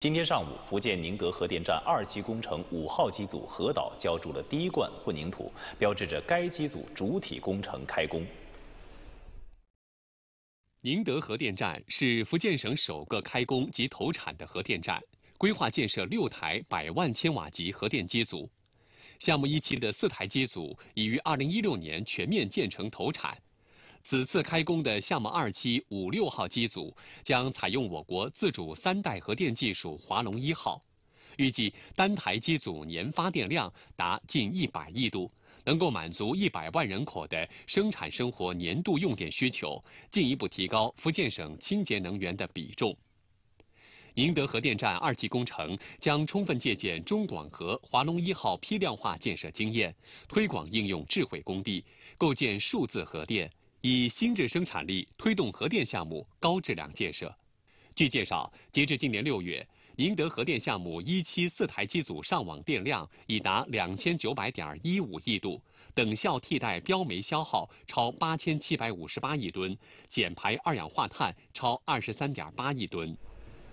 今天上午，福建宁德核电站二期工程五号机组核岛浇筑了第一罐混凝土，标志着该机组主体工程开工。宁德核电站是福建省首个开工及投产的核电站，规划建设六台百万千瓦级核电机组。项目一期的四台机组已于二零一六年全面建成投产。此次开工的项目二期五六号机组将采用我国自主三代核电技术“华龙一号”，预计单台机组年发电量达近一百亿度，能够满足一百万人口的生产生活年度用电需求，进一步提高福建省清洁能源的比重。宁德核电站二期工程将充分借鉴中广核“华龙一号”批量化建设经验，推广应用智慧工地，构建数字核电。以新质生产力推动核电项目高质量建设。据介绍，截至今年六月，宁德核电项目一期四台机组上网电量已达两千九百点一五亿度，等效替代标煤消耗超八千七百五十八亿吨，减排二氧化碳超二十三点八亿吨。